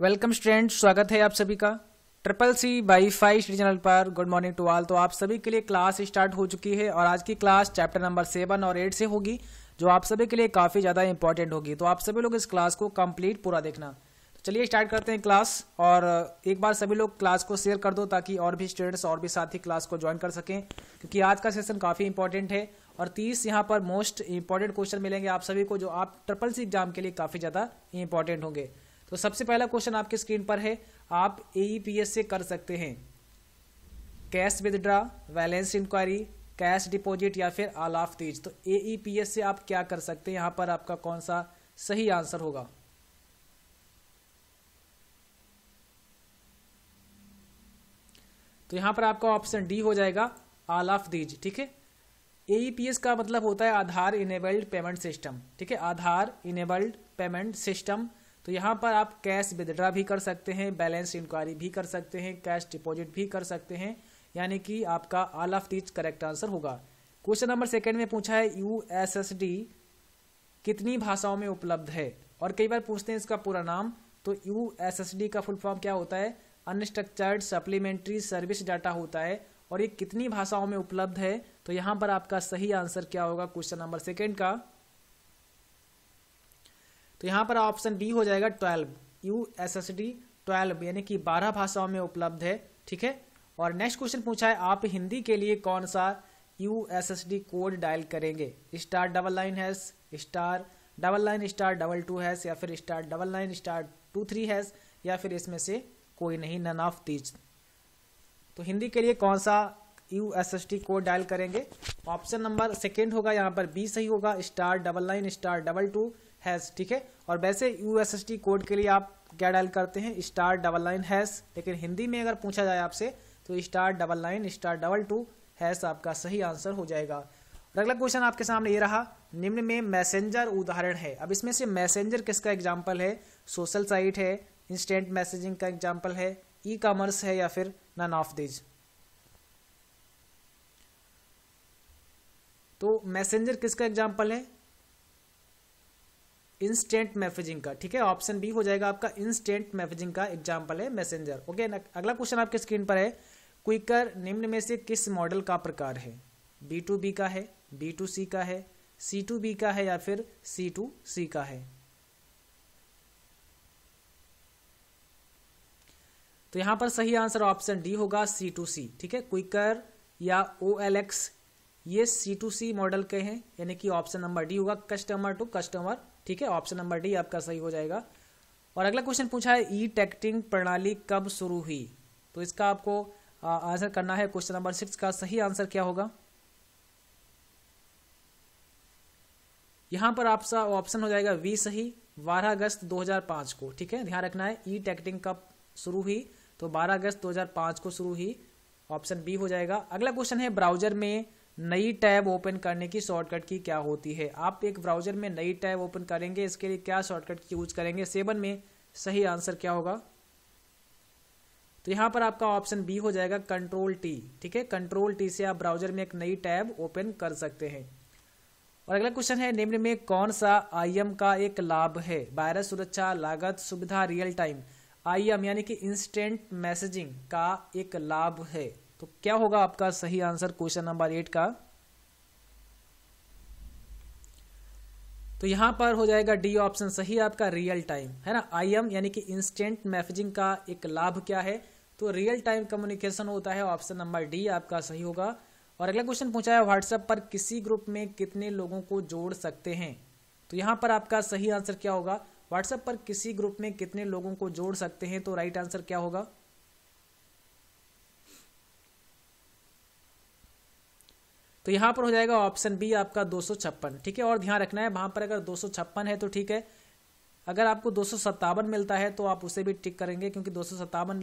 welcome student स्वागत है आप सभी का triple C by five channel पर गुड मॉर्निंग टू ऑल तो आप सभी के लिए क्लास स्टार्ट हो चुकी है और आज की क्लास चैप्टर नंबर सेवन और एट से होगी जो आप सभी के लिए काफ़ी ज़्यादा इंपॉर्टेंट होगी तो आप सभी लोग इस क्लास को कंप्लीट पूरा देखना तो चलिए स्टार्ट करते हैं क्लास और एक बार सभी लोग क्लास को शेयर कर दो ताकि और भी स्टूडेंट्स और भी साथी क्लास को ज्वाइन कर सकें क्योंकि आज का सेशन काफ़ी इंपॉर्टेंट है और तीस यहाँ पर मोस्ट इंपॉर्टेंट क्वेश्चन मिलेंगे आप सभी को जो आप ट्रिपल सी एग्जाम के लिए काफ़ी ज़्यादा इंपॉर्टेंट होंगे तो सबसे पहला क्वेश्चन आपके स्क्रीन पर है आप एईपीएस e से कर सकते हैं cash withdraw balance inquiry cash deposit या फिर आलाफ तीज तो एईपीएस e से आप क्या कर सकते हैं यहां पर आपका कौन सा सही आंसर होगा तो यहां पर आपका ऑप्शन डी हो जाएगा आल ऑफ दीज ठीक है एईपीएस e का मतलब होता है आधार इनेबल्ड पेमेंट सिस्टम ठीक है आधार इनेबल्ड पेमेंट सिस्टम तो यहाँ पर आप कैश विदड्रा भी कर सकते हैं बैलेंस इंक्वायरी भी कर सकते हैं कैश डिपॉजिट भी कर सकते हैं यानी कि आपका all of these correct answer होगा क्वेश्चन नंबर सेकेंड में पूछा है यू कितनी भाषाओं में उपलब्ध है और कई बार पूछते हैं इसका पूरा नाम तो यू का फुल फॉर्म क्या होता है अनस्ट्रक्चर्ड सप्लीमेंट्री सर्विस डाटा होता है और ये कितनी भाषाओं में उपलब्ध है तो यहाँ पर आपका सही आंसर क्या होगा क्वेश्चन नंबर सेकेंड का तो यहाँ पर ऑप्शन बी हो जाएगा twelve U S S D twelve यानी कि बारह भाषाओं में उपलब्ध है ठीक है और नेक्स्ट क्वेश्चन पूछा है आप हिंदी के लिए कौन सा U S S D code dial करेंगे star double nine hash star double nine star double two hash या फिर star double nine star two three hash या फिर इसमें से कोई नहीं नन ऑफ तीज तो हिंदी के लिए कौन सा U S S T code dial करेंगे ऑप्शन नंबर सेकेंड होगा यहाँ पर बी सही होगा star double nine star double two hash ठीक है और वैसे यूएसएसडी कोड के लिए आप क्या डायल करते हैं स्टार डबल लाइन हैश लेकिन हिंदी में अगर पूछा जाए आपसे तो star double nine star double two hash आपका सही आंसर हो जाएगा और अगला क्वेश्चन आपके सामने ये रहा निम्न में मैसेंजर उदाहरण है अब इसमें से मैसेंजर किसका एग्जाम्पल है सोशल साइट है इंस्टेंट मैसेजिंग का एग्जाम्पल है ई कॉमर्स है या फिर नन ऑफ दिज तो मैसेंजर किसका एग्जाम्पल है इंस्टेंट मैसेजिंग का ठीक है ऑप्शन बी हो जाएगा आपका इंस्टेंट मैसेजिंग का एग्जाम्पल है मैसेंजर ओके अगला क्वेश्चन आपके स्क्रीन पर है क्विकर निम्न में से किस मॉडल का प्रकार है बी टू बी का है बी टू सी का है सी टू बी का है या फिर सी टू सी का है तो यहां पर सही आंसर ऑप्शन डी होगा सी टू सी ठीक है क्विकर या ओ एल एक्स ये सी टू सी मॉडल के हैं यानी कि ऑप्शन नंबर डी होगा कस्टमर टू कस्टमर ठीक है ऑप्शन नंबर डी आपका सही हो जाएगा और अगला क्वेश्चन पूछा है ई टेक्टिंग प्रणाली कब शुरू हुई तो इसका आपको आंसर करना है क्वेश्चन नंबर सिक्स का सही आंसर क्या होगा यहां पर आपका ऑप्शन हो जाएगा वी सही 12 अगस्त 2005 को ठीक है ध्यान रखना है ई टेक्टिंग कब शुरू हुई तो 12 अगस्त 2005 को शुरू हुई ऑप्शन बी हो जाएगा अगला क्वेश्चन है ब्राउजर में नई टैब ओपन करने की शॉर्टकट की क्या होती है आप एक ब्राउजर में नई टैब ओपन करेंगे इसके लिए क्या शॉर्टकट यूज करेंगे सेवन में सही आंसर क्या होगा तो यहां पर आपका ऑप्शन बी हो जाएगा कंट्रोल टी ठीक है कंट्रोल टी से आप ब्राउजर में एक नई टैब ओपन कर सकते हैं और अगला क्वेश्चन है निम्न में कौन सा आईएम का एक लाभ है वायरस सुरक्षा लागत सुविधा रियल टाइम आईएम यानी कि इंस्टेंट मैसेजिंग का एक लाभ है तो क्या होगा आपका सही आंसर क्वेश्चन नंबर एट का तो यहाँ पर हो जाएगा डी ऑप्शन सही आपका रियल टाइम है ना आई एम यानी कि इंस्टेंट मैसेजिंग का एक लाभ क्या है तो रियल टाइम कम्युनिकेशन होता है ऑप्शन नंबर डी आपका सही होगा और अगला क्वेश्चन पूछा है व्हाट्सएप पर किसी ग्रुप में कितने लोगों को जोड़ सकते हैं तो यहाँ पर आपका सही आंसर क्या होगा व्हाट्सएप पर किसी ग्रुप में कितने लोगों को जोड़ सकते हैं तो राइट आंसर क्या होगा तो यहाँ पर हो जाएगा ऑप्शन बी आपका दो ठीक है और ध्यान रखना है वहां पर अगर दो है तो ठीक है अगर आपको दो मिलता है तो आप उसे भी टिक करेंगे क्योंकि दो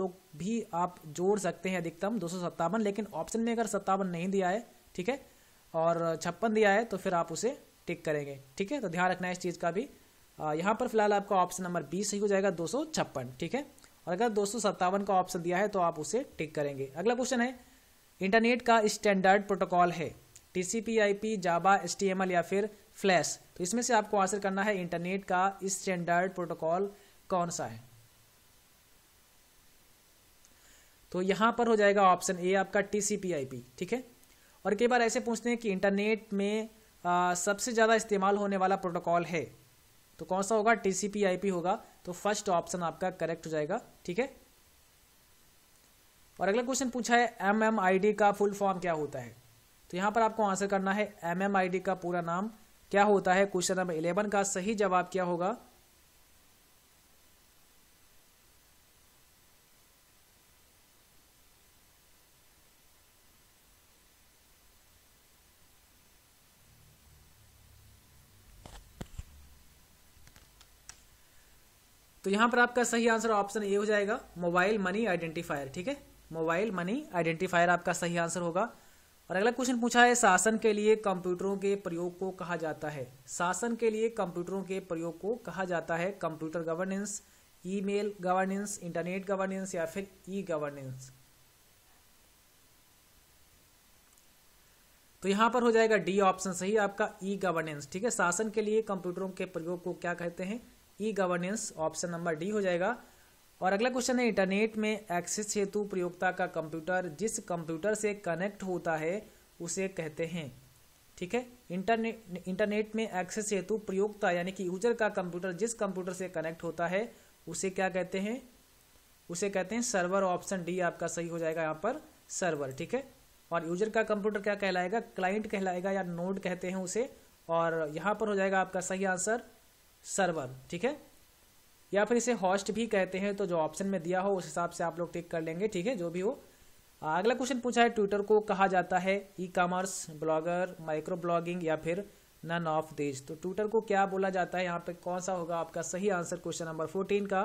लोग भी आप जोड़ सकते हैं अधिकतम दो लेकिन ऑप्शन में अगर सत्तावन नहीं दिया है ठीक है और छप्पन दिया है तो फिर आप उसे टिक करेंगे ठीक है तो ध्यान रखना है इस चीज़ का भी यहाँ पर फिलहाल आपका ऑप्शन नंबर बी सही हो जाएगा दो ठीक है और अगर दो का ऑप्शन दिया है तो आप उसे टिक करेंगे अगला क्वेश्चन है इंटरनेट का स्टैंडर्ड प्रोटोकॉल है टीसीपी आईपी एम एल या फिर फ्लैश तो इसमें से आपको आंसर करना है इंटरनेट का स्टैंडर्ड प्रोटोकॉल कौन सा है तो यहां पर हो जाएगा ऑप्शन ए आपका टीसीपीआईपी ठीक है और कई बार ऐसे पूछते हैं कि इंटरनेट में आ, सबसे ज़्यादा इस्तेमाल होने वाला प्रोटोकॉल है तो कौन सा होगा टीसीपीआईपी होगा तो फर्स्ट ऑप्शन आपका करेक्ट हो जाएगा ठीक है और अगला क्वेश्चन पूछा है एम एम आई डी का फुल फॉर्म क्या होता है तो यहाँ पर आपको आंसर करना है एम एम आई डी का पूरा नाम क्या होता है क्वेश्चन नंबर इलेवन का सही जवाब क्या होगा तो यहां पर आपका सही आंसर ऑप्शन ए हो जाएगा मोबाइल मनी आइडेंटिफायर ठीक है मोबाइल मनी आइडेंटिफायर आपका सही आंसर होगा और अगला क्वेश्चन पूछा है शासन के लिए कंप्यूटरों के प्रयोग को कहा जाता है शासन के लिए कंप्यूटरों के प्रयोग को कहा जाता है computer governance email governance internet governance या फिर ई गवर्नेंस तो यहां पर हो जाएगा डी ऑप्शन सही आपका ई गवर्नेंस ठीक है शासन के लिए कंप्यूटरों के प्रयोग को क्या कहते हैं e governance option number D हो जाएगा और अगला क्वेश्चन है इंटरनेट में एक्सेस हेतु प्रयोगता का कंप्यूटर जिस कंप्यूटर से कनेक्ट होता है उसे कहते हैं ठीक है इंटरनेट इंटरनेट में एक्सेस हेतु प्रयोगता यानी कि यूजर का कंप्यूटर जिस कंप्यूटर से कनेक्ट होता है उसे क्या कहते हैं उसे कहते हैं सर्वर ऑप्शन डी आपका सही हो जाएगा यहाँ पर सर्वर ठीक है और यूजर का कंप्यूटर क्या कहलाएगा क्लाइंट कहलाएगा या नोड कहते हैं उसे और यहाँ पर हो जाएगा आपका सही आंसर सर्वर ठीक है या फिर इसे हॉस्ट भी कहते हैं तो जो ऑप्शन में दिया हो उस हिसाब से आप लोग टिक कर लेंगे ठीक है जो भी हो अगला क्वेश्चन पूछा है ट्विटर को कहा जाता है e commerce blogger micro blogging या फिर नन ऑफ देश तो ट्विटर को क्या बोला जाता है यहाँ पे कौन सा होगा आपका सही आंसर क्वेश्चन नंबर फोर्टीन का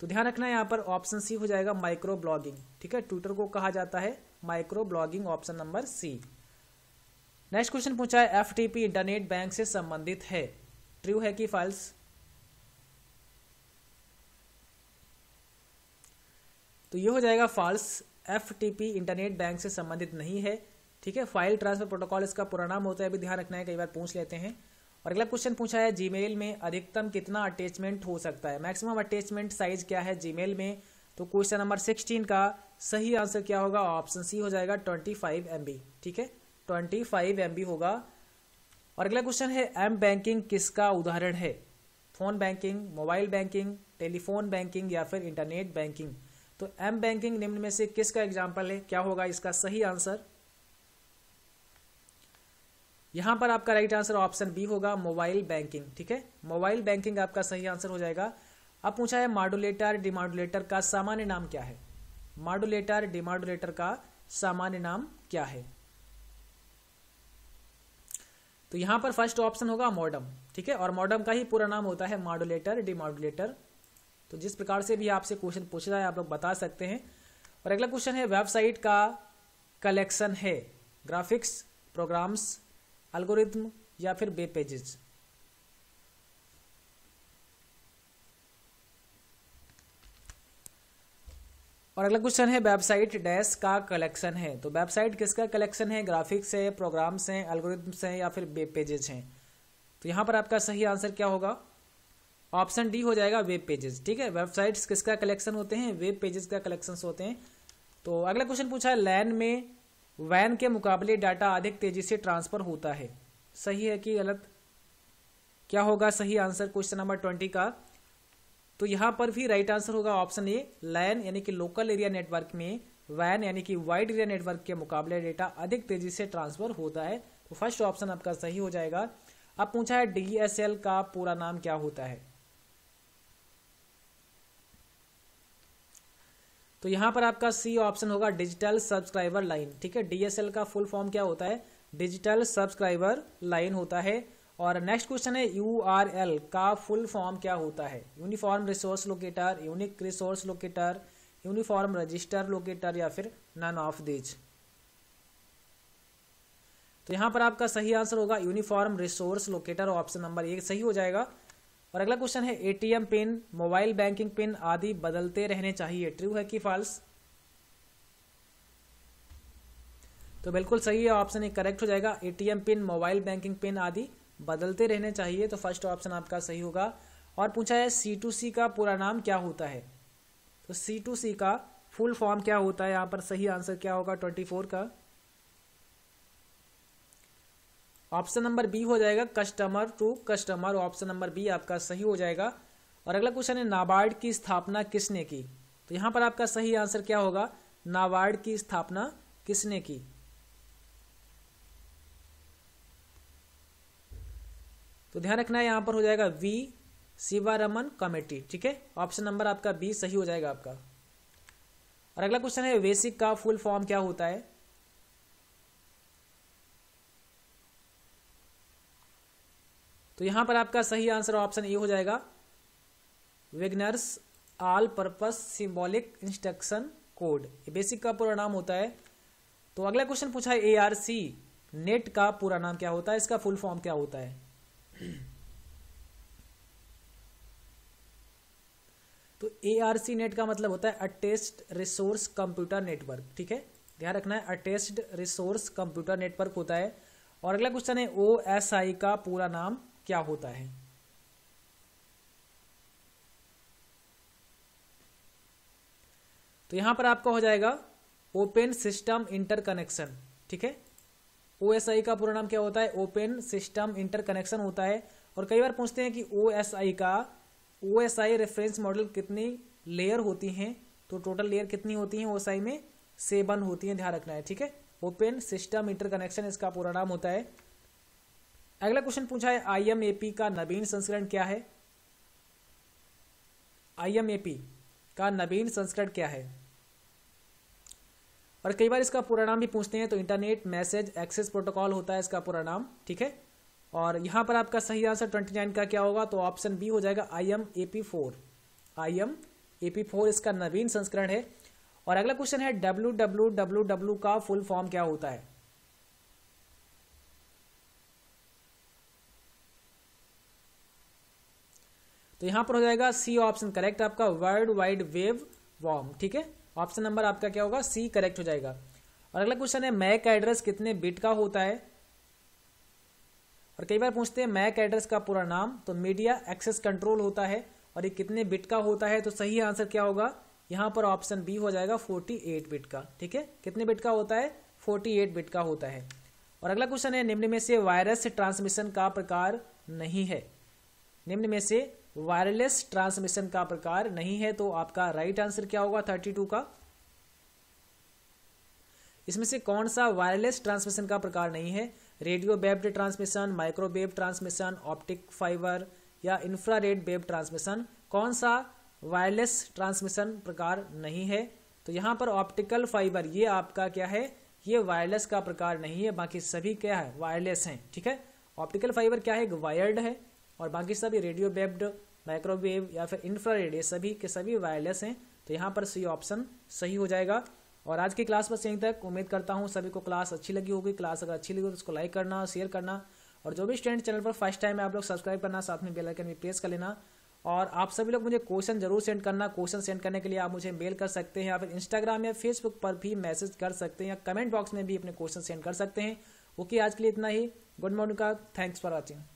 तो ध्यान रखना यहाँ पर ऑप्शन सी हो जाएगा माइक्रो ब्लॉगिंग ठीक है ट्विटर को कहा जाता है micro blogging option number C next question पूछा है एफ इंटरनेट बैंक से संबंधित है ट्रू है कि फाइल्स तो ये हो जाएगा फॉल्स एफ इंटरनेट बैंक से संबंधित नहीं है ठीक है फाइल ट्रांसफर प्रोटोकॉल इसका पूरा नाम होता है अभी ध्यान रखना है कई बार पूछ लेते हैं और अगला क्वेश्चन पूछा है जीमेल में अधिकतम कितना अटैचमेंट हो सकता है मैक्सिमम अटैचमेंट साइज क्या है जीमेल में तो क्वेश्चन नंबर सिक्सटीन का सही आंसर क्या होगा ऑप्शन सी हो जाएगा ट्वेंटी फाइव एम बी ठीक है ट्वेंटी फाइव एम बी होगा और अगला क्वेश्चन है एम बैंकिंग किसका उदाहरण है phone banking mobile banking telephone banking या फिर इंटरनेट बैंकिंग तो एम बैंकिंग निम्न में से किसका एग्जाम्पल है क्या होगा इसका सही आंसर यहां पर आपका राइट आंसर ऑप्शन बी होगा मोबाइल बैंकिंग ठीक है मोबाइल बैंकिंग आपका सही आंसर हो जाएगा अब पूछा है मॉडुलेटर डिमॉडुलेटर का सामान्य नाम क्या है मॉडुलेटर डिमॉडुलेटर का सामान्य नाम क्या है तो यहां पर फर्स्ट ऑप्शन होगा मॉडम ठीक है और मॉडम का ही पूरा नाम होता है मॉडुलेटर डिमॉडुलेटर तो जिस प्रकार से भी आपसे क्वेश्चन पूछ रहा है आप लोग बता सकते हैं और अगला क्वेश्चन है वेबसाइट का कलेक्शन है ग्राफिक्स प्रोग्राम्स अल्गोरिथम या फिर वेब पेजेस और अगला क्वेश्चन है वेबसाइट डैश का कलेक्शन है तो वेबसाइट किसका कलेक्शन है ग्राफिक्स है प्रोग्राम्स हैं एल्गोरिथम्स हैं या फिर वेब पेजेस हैं तो यहाँ पर आपका सही आंसर क्या होगा ऑप्शन डी हो जाएगा वेब पेजेस ठीक है वेबसाइट्स किसका कलेक्शन होते हैं वेब पेजेस का कलेक्शन होते हैं तो अगला क्वेश्चन पूछा है लैन में वैन के मुकाबले डाटा अधिक तेजी से ट्रांसफर होता है सही है कि गलत क्या होगा सही आंसर क्वेश्चन नंबर ट्वेंटी का तो यहां पर भी राइट आंसर होगा ऑप्शन ए लैन यानी कि लोकल एरिया नेटवर्क में वैन यानी कि वाइड एरिया नेटवर्क के मुकाबले डेटा अधिक तेजी से ट्रांसफर होता है तो फर्स्ट ऑप्शन आपका सही हो जाएगा अब पूछा है डीएसएल का पूरा नाम क्या होता है तो यहां पर आपका सी ऑप्शन होगा डिजिटल सब्सक्राइबर लाइन ठीक है डीएसएल का फुल फॉर्म क्या होता है डिजिटल सब्सक्राइबर लाइन होता है और नेक्स्ट क्वेश्चन है यू का फुल फॉर्म क्या होता है uniform resource locator unique resource locator uniform register locator या फिर नन ऑफ दिज तो यहां पर आपका सही आंसर होगा uniform resource locator option number एक सही हो जाएगा और अगला क्वेश्चन है ATM pin mobile banking pin आदि बदलते रहने चाहिए ट्रू है कि फॉल्स तो बिल्कुल सही है ऑप्शन एक करेक्ट हो जाएगा ATM pin mobile banking pin आदि बदलते रहने चाहिए तो फर्स्ट ऑप्शन आपका सही होगा और पूछा है सी टू सी का पूरा नाम क्या होता है तो सी टू सी का फुल फॉर्म क्या होता है यहाँ पर सही आंसर क्या होगा ट्वेंटी फोर का ऑप्शन नंबर बी हो जाएगा customer to customer option number B आपका सही हो जाएगा और अगला क्वेश्चन है नाबार्ड की स्थापना किसने की तो यहाँ पर आपका सही आंसर क्या होगा नाबार्ड की स्थापना किसने की तो ध्यान रखना है यहाँ पर हो जाएगा वी शिवारमन कमेटी ठीक है ऑप्शन नंबर आपका बी सही हो जाएगा आपका और अगला क्वेश्चन है वेसिक का फुल फॉर्म क्या होता है तो यहां पर आपका सही आंसर ऑप्शन ए हो जाएगा beginners all purpose symbolic instruction code ये बेसिक का पूरा नाम होता है तो अगला क्वेश्चन पूछा है ए आर सी नेट का पूरा नाम क्या होता है इसका फुल फॉर्म क्या होता है तो ए आर सी नेट का मतलब होता है अटेस्ट रिसोर्स कंप्यूटर नेटवर्क ठीक है ध्यान रखना है अटेस्ट रिसोर्स कंप्यूटर नेटवर्क होता है और अगला क्वेश्चन है ओ एस आई का पूरा नाम क्या होता है तो यहां पर आपका हो जाएगा ओपन सिस्टम इंटरकनेक्शन ठीक है ओ का पूरा नाम क्या होता है ओपन सिस्टम इंटरकनेक्शन होता है और कई बार पूछते हैं कि ओ का ओ रेफरेंस मॉडल कितनी लेयर होती हैं तो टोटल लेयर कितनी होती हैं ओ में सेवन होती हैं ध्यान रखना है ठीक है ओपन सिस्टम इंटरकनेक्शन इसका पूरा नाम होता है अगला क्वेश्चन पूछा है आईएमएपी का नवीन संस्करण क्या है आईएमएपी का नवीन संस्करण क्या है और कई बार इसका पूरा नाम भी पूछते हैं तो इंटरनेट मैसेज एक्सेस प्रोटोकॉल होता है इसका पूरा नाम ठीक है और यहां पर आपका सही आंसर ट्वेंटी नाइन का क्या होगा तो ऑप्शन बी हो जाएगा I M A P four I M A P four इसका नवीन संस्करण है और अगला क्वेश्चन है डब्ल्यू डब्ल्यू डब्ल्यू डब्ल्यू का फुल फॉर्म क्या होता है तो यहाँ पर हो जाएगा सी ऑप्शन करेक्ट आपका वर्ल्ड वाइड वेव वॉर्म ठीक है ऑप्शन नंबर आपका क्या होगा सी करेक्ट हो जाएगा और अगला क्वेश्चन है मैक एड्रेस कितने बिट का होता है और कई बार पूछते हैं मैक एड्रेस का पूरा नाम तो मीडिया एक्सेस कंट्रोल होता है और ये कितने बिट का होता है तो सही आंसर क्या होगा यहाँ पर ऑप्शन बी हो जाएगा 48 बिट का ठीक है कितने बिट का होता है 48 बिट का होता है और अगला क्वेश्चन है निम्न में से वायरस ट्रांसमिशन का प्रकार नहीं है निम्न में से वायरलेस ट्रांसमिशन का प्रकार नहीं है तो आपका राइट आंसर क्या होगा थर्टी टू का इसमें से कौन सा वायरलेस ट्रांसमिशन का प्रकार नहीं है रेडियो बेब्ड transmission microwave transmission optic fibre या रेड बेब ट्रांसमिशन कौन सा वायरलेस ट्रांसमिशन प्रकार नहीं है तो यहाँ पर ऑप्टिकल फाइबर ये आपका क्या है ये वायरलेस का प्रकार नहीं है बाकी सभी क्या है वायरलेस हैं ठीक है ऑप्टिकल फाइबर क्या है वायर्ड है और बाकी सभी रेडियो बेब्ड माइक्रोवेव या फिर इंफ्रारेड ये सभी के सभी वायरलेस हैं तो यहाँ पर सी ऑप्शन सही हो जाएगा और आज की क्लास बस यहीं तक उम्मीद करता हूँ सभी को क्लास अच्छी लगी होगी क्लास अगर अच्छी लगी हो तो उसको लाइक करना शेयर करना और जो भी स्टूडेंट चैनल पर फर्स्ट टाइम है आप लोग सब्सक्राइब करना साथ में बेल आइकन भी प्रेस कर लेना और आप सभी लोग मुझे क्वेश्चन जरूर सेंड करना क्वेश्चन सेंड करने के लिए आप मुझे मेल कर सकते हैं या फिर इंस्टाग्राम या फेसबुक पर भी मैसेज कर सकते हैं या कमेंट बॉक्स में भी अपने क्वेश्चन सेंड कर सकते हैं ओके आज के लिए इतना ही गुड मॉर्निंग का थैंक्स फॉर वॉचिंग